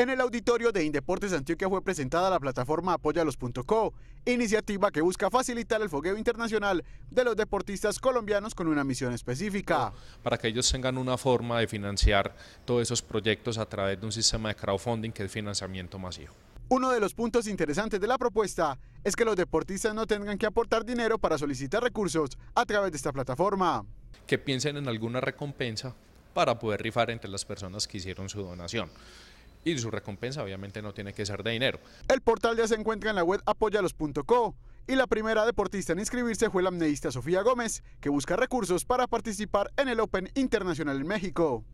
En el auditorio de Indeportes Antioquia fue presentada la plataforma Apoyalos.co, iniciativa que busca facilitar el fogueo internacional de los deportistas colombianos con una misión específica. Para que ellos tengan una forma de financiar todos esos proyectos a través de un sistema de crowdfunding que es financiamiento masivo. Uno de los puntos interesantes de la propuesta es que los deportistas no tengan que aportar dinero para solicitar recursos a través de esta plataforma. Que piensen en alguna recompensa para poder rifar entre las personas que hicieron su donación y su recompensa obviamente no tiene que ser de dinero. El portal ya se encuentra en la web apoyalos.co y la primera deportista en inscribirse fue la amneísta Sofía Gómez, que busca recursos para participar en el Open Internacional en México.